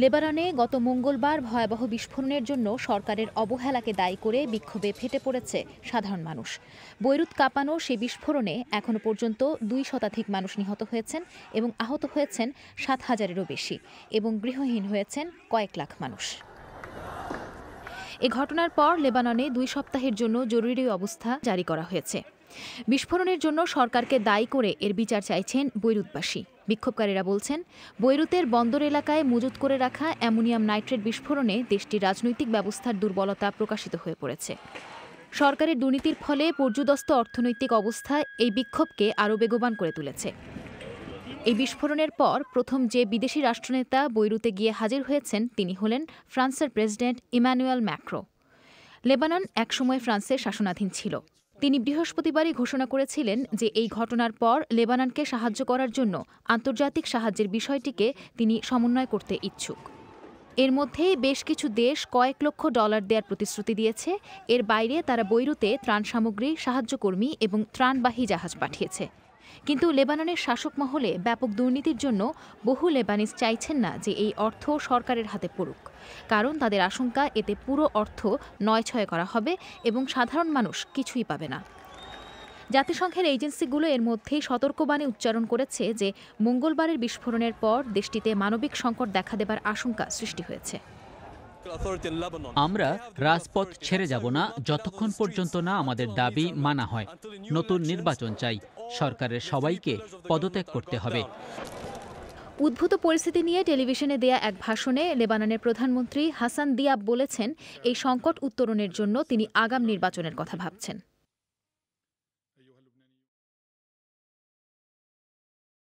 লেবাননে গত মঙ্গলবার ভয়াবহ বিস্ফোরণের জন্য সরকারের অবহেলাকে দায়ী করে বিক্ষোভে ফেটে পড়েছে সাধারণ মানুষ বৈরুত কাঁপানো সেই বিস্ফোরণে এখনও পর্যন্ত দুই শতাধিক মানুষ নিহত হয়েছেন এবং আহত হয়েছেন সাত হাজারেরও বেশি এবং গৃহহীন হয়েছেন কয়েক লাখ মানুষ এ ঘটনার পর লেবাননে দুই সপ্তাহের জন্য জরুরি অবস্থা জারি করা হয়েছে বিস্ফোরণের জন্য সরকারকে দায়ী করে এর বিচার চাইছেন বৈরুতবাসী বিক্ষোভকারীরা বলছেন বৈরুতের বন্দর এলাকায় মজুত করে রাখা অ্যামোনিয়াম নাইট্রেট বিস্ফোরণে দেশটির রাজনৈতিক ব্যবস্থার দুর্বলতা প্রকাশিত হয়ে পড়েছে সরকারের দুর্নীতির ফলে পর্যুদস্ত অর্থনৈতিক অবস্থা এই বিক্ষোভকে আরও বেগবান করে তুলেছে এই বিস্ফোরণের পর প্রথম যে বিদেশি রাষ্ট্রনেতা বৈরুতে গিয়ে হাজির হয়েছেন তিনি হলেন ফ্রান্সের প্রেসিডেন্ট ইমানুয়েল ম্যাক্রো লেবানন একসময় ফ্রান্সের শাসনাধীন ছিল তিনি বৃহস্পতিবারই ঘোষণা করেছিলেন যে এই ঘটনার পর লেবাননকে সাহায্য করার জন্য আন্তর্জাতিক সাহায্যের বিষয়টিকে তিনি সমন্বয় করতে ইচ্ছুক এর মধ্যে বেশ কিছু দেশ কয়েক লক্ষ ডলার দেওয়ার প্রতিশ্রুতি দিয়েছে এর বাইরে তারা বৈরুতে ত্রাণ সামগ্রী সাহায্যকর্মী এবং ত্রাণবাহী জাহাজ পাঠিয়েছে কিন্তু লেবাননের শাসক মহলে ব্যাপক দুর্নীতির জন্য বহু লেবানিজ চাইছেন না যে এই অর্থ সরকারের হাতে পড়ুক কারণ তাদের আশঙ্কা এতে পুরো অর্থ নয় ছয় করা হবে এবং সাধারণ মানুষ কিছুই পাবে না জাতিসংঘের এজেন্সিগুলো এর মধ্যেই সতর্কবাণী উচ্চারণ করেছে যে মঙ্গলবারের বিস্ফোরণের পর দেশটিতে মানবিক সংকট দেখা দেবার আশঙ্কা সৃষ্টি হয়েছে আমরা রাজপথ ছেড়ে যাব না যতক্ষণ পর্যন্ত না আমাদের দাবি মানা হয় নতুন নির্বাচন চাই সরকারের সবাইকে পদত্যাগ করতে হবে উদ্ভূত পরিস্থিতি নিয়ে টেলিভিশনে দেয়া এক ভাষণে লেবাননের প্রধানমন্ত্রী হাসান দিয়াব বলেছেন এই সংকট উত্তরণের জন্য তিনি আগাম নির্বাচনের কথা ভাবছেন